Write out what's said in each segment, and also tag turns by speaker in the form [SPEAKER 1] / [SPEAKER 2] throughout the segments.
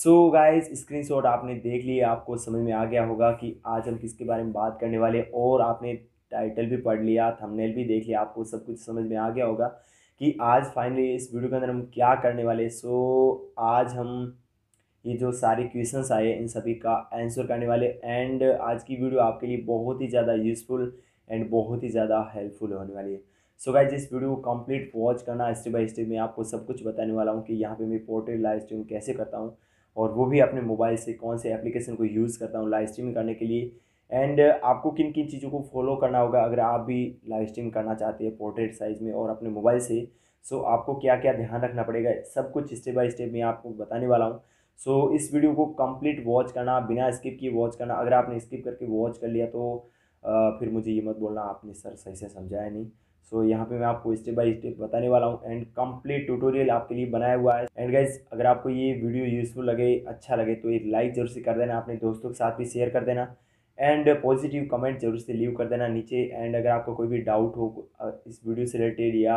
[SPEAKER 1] सो screen screenshot आपने देख लिया आपको समझ में आ गया होगा कि आज हम किसके बारे में बात करने वाले और आपने टाइटल भी पढ़ लिया थंबनेल भी देख लिया आपको सब कुछ समझ में आ गया होगा कि आज फाइनली इस वीडियो के अंदर हम क्या करने वाले सो so, आज हम ये जो सारे क्वेश्चंस आए इन सभी का आंसर करने वाले एंड आज की वीडियो आपके लिए बहुत ही ज़्यादा यूज़फुल एंड बहुत ही ज़्यादा हेल्पफुल होने वाली है सो गाइज इस वीडियो को कम्प्लीट वॉच करना स्टेप बाई स्टेप मैं आपको सब कुछ बताने वाला हूँ कि यहाँ पर मैं पोर्ट्रेट लाइव स्ट्रीम कैसे करता हूँ और वो भी अपने मोबाइल से कौन से एप्लीकेशन को यूज़ करता हूँ लाइव स्ट्रीमिंग करने के लिए एंड आपको किन किन चीज़ों को फॉलो करना होगा अगर आप भी लाइव स्ट्रीम करना चाहते हैं पोर्ट्रेट साइज़ में और अपने मोबाइल से सो so, आपको क्या क्या ध्यान रखना पड़ेगा सब कुछ स्टेप बाय स्टेप मैं आपको बताने वाला हूँ सो so, इस वीडियो को कंप्लीट वॉच करना बिना स्किप किए वॉच करना अगर आपने स्किप करके वॉच कर लिया तो आ, फिर मुझे ये मत बोलना आपने सर सही से समझाया नहीं सो so, यहाँ पे मैं आपको स्टेप बाय स्टेप बताने वाला हूँ एंड कंप्लीट ट्यूटोरियल आपके लिए बनाया हुआ है एंड गाइज अगर आपको ये वीडियो यूज़फुल लगे अच्छा लगे तो एक लाइक जरूर से कर देना अपने दोस्तों के साथ भी शेयर कर देना एंड पॉजिटिव कमेंट जरूर से लीव कर देना नीचे एंड अगर आपको कोई भी डाउट हो इस वीडियो से रिलेटेड या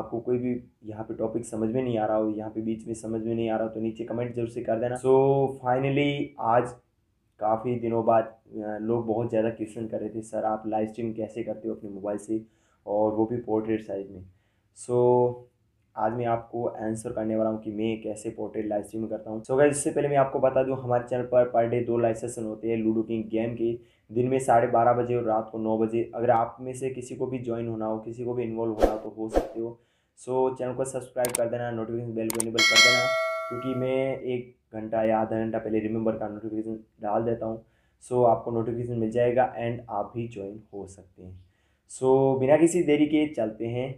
[SPEAKER 1] आपको कोई भी यहाँ पे टॉपिक समझ में नहीं आ रहा हो यहाँ पे बीच में समझ में नहीं आ रहा हो तो नीचे कमेंट जरूर से कर देना सो so, फाइनली आज काफ़ी दिनों बाद लोग बहुत ज़्यादा क्वेश्चन कर रहे थे सर आप लाइव स्ट्रीम कैसे करते हो अपने मोबाइल से और वो भी पोर्ट्रेट साइज़ में सो so, आज मैं आपको आंसर करने वाला हूँ कि मैं कैसे पोर्ट्रेट लाइव स्ट्रीम करता हूँ सो so, अगर इससे पहले मैं आपको बता दूँ हमारे चैनल पर पर डे दो लाइव सेशन होते हैं लूडो किंग गेम के दिन में साढ़े बारह बजे और रात को नौ बजे अगर आप में से किसी को भी ज्वाइन होना हो किसी को भी इन्वॉल्व होना हो तो हो सकते हो सो so, चैनल को सब्सक्राइब कर देना नोटिफिकेशन बेल को इनेबल कर देना क्योंकि मैं एक घंटा या आधा घंटा पहले रिमेंबर का नोटिफिकेशन डाल देता हूँ सो so, आपको नोटिफिकेशन मिल जाएगा एंड आप भी ज्वाइन हो सकते हैं सो so, बिना किसी देरी के चलते हैं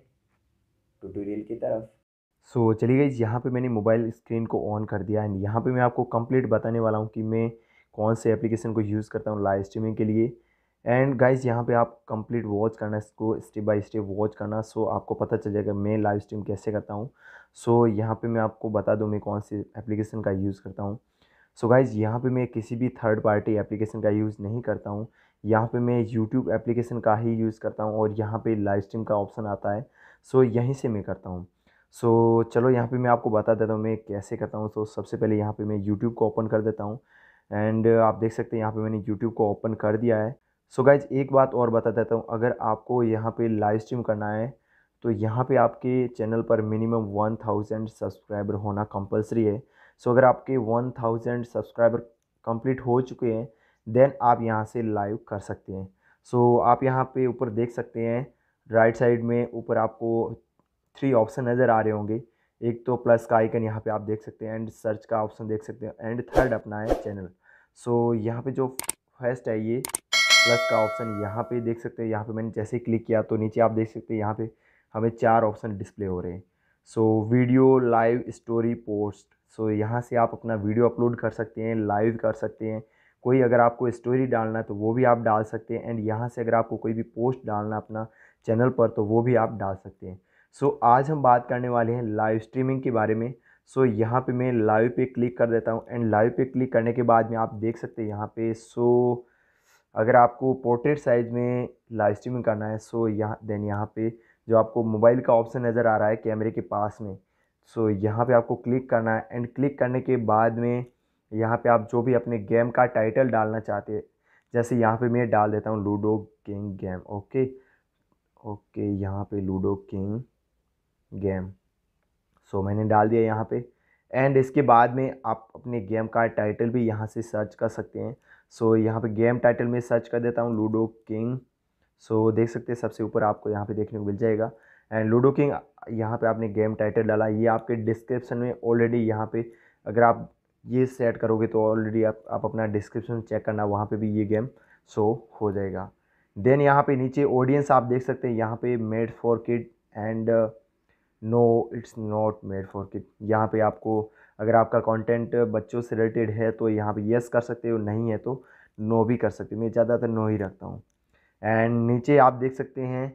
[SPEAKER 1] ट्यूटोरियल की तरफ सो so, चलिए गई यहाँ पे मैंने मोबाइल स्क्रीन को ऑन कर दिया एंड यहाँ पे मैं आपको कंप्लीट बताने वाला हूँ कि मैं कौन से एप्लीकेशन को यूज़ करता हूँ लाइव स्ट्रीमिंग के लिए एंड गाइज यहाँ पे आप कंप्लीट वॉच करना इसको स्टेप बाय स्टेप वॉच करना सो so, आपको पता चल जाएगा मैं लाइव स्ट्रीम कैसे करता हूँ सो so, यहाँ पे मैं आपको बता दूँ मैं कौन से एप्लीकेशन का यूज़ करता हूँ सो गाइज यहाँ पे मैं किसी भी थर्ड पार्टी एप्लीकेशन का यूज़ नहीं करता हूँ यहाँ पे मैं यूट्यूब एप्लीकेशन का ही यूज़ करता हूँ और यहाँ पे लाइव स्ट्रीम का ऑप्शन आता है सो यहीं से मैं करता हूँ सो चलो यहाँ पे मैं आपको बता देता हूँ मैं कैसे करता हूँ तो सबसे पहले यहाँ पे मैं यूट्यूब को ओपन कर देता हूँ एंड आप देख सकते हैं यहाँ पे मैंने यूट्यूब को ओपन कर दिया है सो so गाइज एक बात और बता देता हूँ अगर आपको यहाँ पर लाइव स्ट्रीम करना है तो यहाँ पर आपके चैनल पर मिनिमम वन थाउजेंड सब्सक्राइबर होना कंपलसरी है सो so, अगर आपके वन थाउजेंड सब्सक्राइबर कम्प्लीट हो चुके हैं देन आप यहाँ से लाइव कर सकते हैं सो so, आप यहाँ पे ऊपर देख सकते हैं राइट साइड में ऊपर आपको थ्री ऑप्शन नज़र आ रहे होंगे एक तो प्लस का आइकन यहाँ पे आप देख सकते हैं एंड सर्च का ऑप्शन देख सकते हैं एंड थर्ड अपना है चैनल सो so, यहाँ पे जो फर्स्ट है ये प्लस का ऑप्शन यहाँ पे देख सकते हैं यहाँ पे मैंने जैसे क्लिक किया तो नीचे आप देख सकते हैं यहाँ पे हमें चार ऑप्शन डिस्प्ले हो रहे हैं so so, video live story post so so, यहाँ से आप अपना वीडियो अपलोड कर सकते हैं लाइव कर सकते हैं कोई अगर आपको स्टोरी डालना है तो वो भी आप डाल सकते हैं एंड यहाँ से अगर आपको कोई भी पोस्ट डालना अपना चैनल पर तो वो भी आप डाल सकते हैं सो so, आज हम बात करने वाले हैं लाइव स्ट्रीमिंग के बारे में सो so, यहाँ पे मैं लाइव पे क्लिक कर देता हूँ एंड लाइव पे क्लिक करने के बाद में आप देख सकते हैं यहाँ पे सो so, अगर आपको पोर्ट्रेट साइज में लाइव स्ट्रीमिंग करना है सो so, यहाँ देन यहाँ पे जो आपको मोबाइल का ऑप्शन नज़र आ रहा है कैमरे के पास में सो so, यहाँ पे आपको क्लिक करना है एंड क्लिक करने के बाद में यहाँ पे आप जो भी अपने गेम का टाइटल डालना चाहते हैं जैसे यहाँ पे मैं डाल देता हूँ Ludo King game okay okay यहाँ पे लूडो किंग गेम सो मैंने डाल दिया यहाँ पे एंड इसके बाद में आप अपने गेम का टाइटल भी यहाँ से सर्च कर सकते हैं सो so, यहाँ पे गेम टाइटल में सर्च कर देता हूँ लूडो किंग सो देख सकते हैं सबसे ऊपर आपको यहाँ पे देखने को मिल जाएगा एंड लूडो किंग यहाँ पे आपने गेम टाइटल डाला ये आपके डिस्क्रिप्शन में ऑलरेडी यहाँ पे अगर आप ये सेट करोगे तो ऑलरेडी आप आप अपना डिस्क्रिप्शन चेक करना वहाँ पे भी ये गेम शो हो जाएगा देन यहाँ पे नीचे ऑडियंस आप देख सकते हैं यहाँ पे made for kid and no it's not made for kid यहाँ पे आपको अगर आपका कंटेंट बच्चों से रिलेटेड है तो यहाँ पे यस कर सकते हो नहीं है तो नो भी कर सकते मैं ज़्यादातर नो ही रखता हूँ एंड नीचे आप देख सकते हैं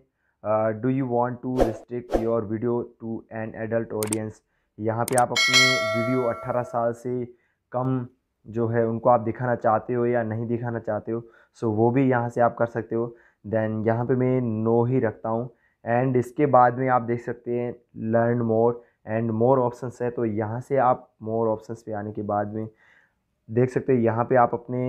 [SPEAKER 1] do you want to restrict your video to an adult audience यहाँ पे आप अपनी वीडियो 18 साल से कम जो है उनको आप दिखाना चाहते हो या नहीं दिखाना चाहते हो सो वो भी यहाँ से आप कर सकते हो देन यहाँ पे मैं नो ही रखता हूँ एंड इसके बाद में आप देख सकते हैं learn more and more options है तो यहाँ से आप मोर ऑप्शंस पे आने के बाद में देख सकते हो यहाँ पे आप अपने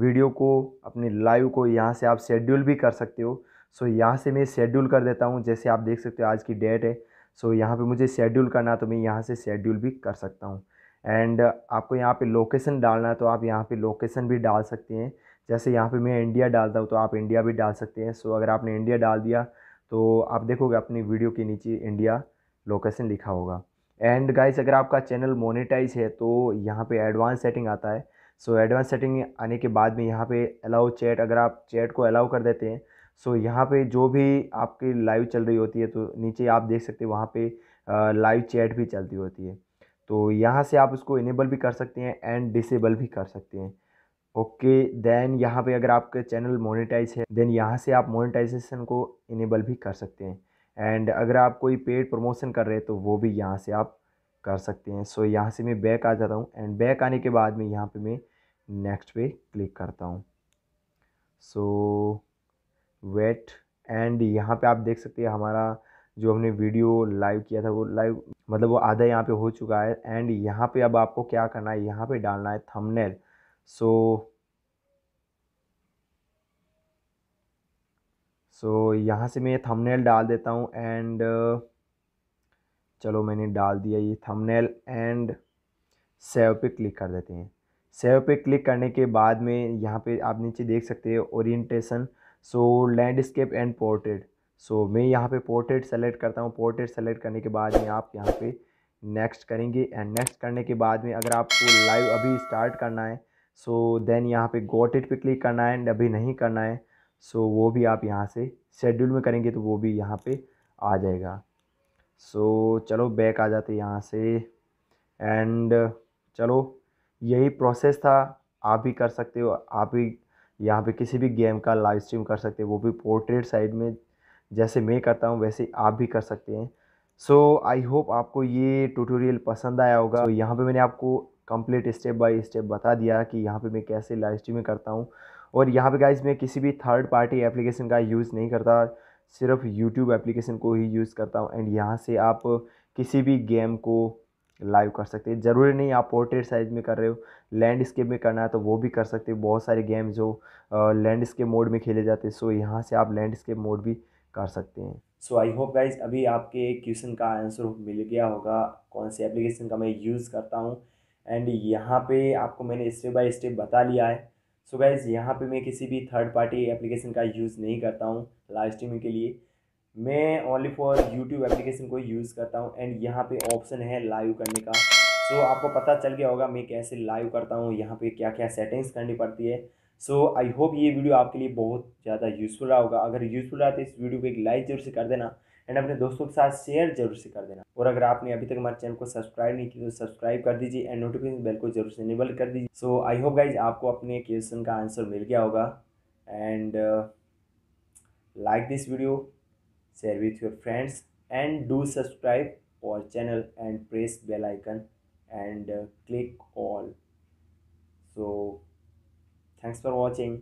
[SPEAKER 1] वीडियो को अपने लाइव को यहाँ से आप शेड्यूल भी कर सकते हो सो so, यहाँ से मैं शेड्यूल कर देता हूँ जैसे आप देख सकते हो आज की डेट है सो so, यहाँ पे मुझे शेड्यूल करना है तो मैं यहाँ से शेड्यूल भी कर सकता हूँ एंड आपको यहाँ पे लोकेशन डालना है तो आप यहाँ पे लोकेशन भी डाल सकते हैं जैसे यहाँ पे मैं इंडिया डालता हूँ तो आप इंडिया भी डाल सकते हैं सो so, अगर आपने इंडिया डाल दिया तो आप देखोगे अपनी वीडियो के नीचे इंडिया लोकेसन लिखा होगा एंड गाइज अगर आपका चैनल मोनिटाइज है तो यहाँ पे एडवांस सेटिंग आता है सो एडवांस सेटिंग आने के बाद में यहाँ पे अलाउ चैट अगर आप चैट को अलाउ कर देते हैं सो यहाँ पे जो भी आपकी लाइव चल रही होती है तो नीचे आप देख सकते हैं वहाँ पे लाइव चैट भी चलती होती है तो यहाँ से आप उसको इनेबल भी कर सकते हैं एंड डिसेबल भी कर सकते हैं ओके देन यहाँ पे अगर आपका चैनल मोनेटाइज है देन यहाँ से आप मोनेटाइजेशन को इनेबल भी कर सकते हैं एंड अगर आप कोई पेड प्रमोशन कर रहे हैं तो वो भी यहाँ से आप कर सकते हैं सो so, यहाँ से मैं बैक आ जाता हूँ एंड बैक आने के बाद में यहाँ पे मैं नेक्स्ट पे क्लिक करता हूँ सो so, वेट एंड यहाँ पे आप देख सकते हैं हमारा जो हमने वीडियो लाइव किया था वो लाइव मतलब वो आधा यहाँ पे हो चुका है एंड यहाँ पे अब आपको क्या करना है यहाँ पे डालना है थंबनेल सो सो यहाँ से मैं थंबनेल डाल देता हूँ एंड चलो मैंने डाल दिया ये थंबनेल एंड सेव पे क्लिक कर देते हैं सेव पे क्लिक करने के बाद में यहाँ पे आप नीचे देख सकते हैं orientation so landscape and portrait so मैं यहाँ पे पोर्ट्रेट सेलेक्ट करता हूँ पोर्ट्रेट सेलेक्ट करने के बाद में आप यहाँ पे नेक्स्ट करेंगे एंड नेक्स्ट करने के बाद में अगर आपको लाइव अभी स्टार्ट करना है सो देन यहाँ पे गोट इट पे क्लिक करना है एंड अभी नहीं करना है सो so, वो भी आप यहाँ से शेड्यूल में करेंगे तो वो भी यहाँ पर आ जाएगा सो so, चलो बैक आ जाते यहाँ से एंड चलो यही प्रोसेस था आप भी कर सकते हो आप भी यहाँ पे किसी भी गेम का लाइव स्ट्रीम कर सकते हैं वो भी पोर्ट्रेट साइड में जैसे मैं करता हूँ वैसे आप भी कर सकते हैं सो आई होप आपको ये ट्यूटोरियल पसंद आया होगा तो यहाँ पे मैंने आपको कंप्लीट स्टेप बाय स्टेप बता दिया कि यहाँ पे मैं कैसे लाइव स्ट्रीमिंग करता हूँ और यहाँ पे गाइज मैं किसी भी थर्ड पार्टी एप्लीकेशन का यूज़ नहीं करता सिर्फ यूट्यूब एप्लीकेशन को ही यूज़ करता हूँ एंड यहाँ से आप किसी भी गेम को लाइव कर सकते हैं ज़रूरी नहीं आप पोर्ट्रेट साइज में कर रहे हो लैंडस्केप में करना है तो वो भी कर सकते हो बहुत सारे गेम जो लैंडस्केप मोड में खेले जाते हैं सो यहाँ से आप लैंडस्केप मोड भी कर सकते हैं सो आई होप गाइज अभी आपके क्वेश्चन का आंसर मिल गया होगा कौन से एप्लीकेशन का मैं यूज़ करता हूँ एंड यहाँ पे आपको मैंने स्टेप बाय स्टेप बता लिया है सो गाइज़ यहाँ पे मैं किसी भी थर्ड पार्टी एप्लीकेशन का यूज़ नहीं करता हूँ लाइव स्ट्रीमिंग के लिए मैं ओनली फॉर यूट्यूब एप्लीकेशन को यूज़ करता हूँ एंड यहाँ पे ऑप्शन है लाइव करने का सो so, आपको पता चल गया होगा मैं कैसे लाइव करता हूँ यहाँ पे क्या क्या सेटिंग्स करनी पड़ती है सो आई होप ये वीडियो आपके लिए बहुत ज़्यादा यूज़फुल रहा होगा अगर यूज़फुल रहा तो इस वीडियो को एक लाइक जरूर से कर देना एंड अपने दोस्तों के साथ शेयर जरूर से कर देना और अगर आपने अभी तक हमारे चैनल को सब्सक्राइब नहीं किया तो सब्सक्राइब कर दीजिए एंड नोटिफिकेशन बेल को जरूर से इनेबल कर दीजिए सो आई होप गाइज आपको अपने क्वेश्चन का आंसर मिल गया होगा and like this video share with your friends and do subscribe our channel and press bell icon and uh, click all so thanks for watching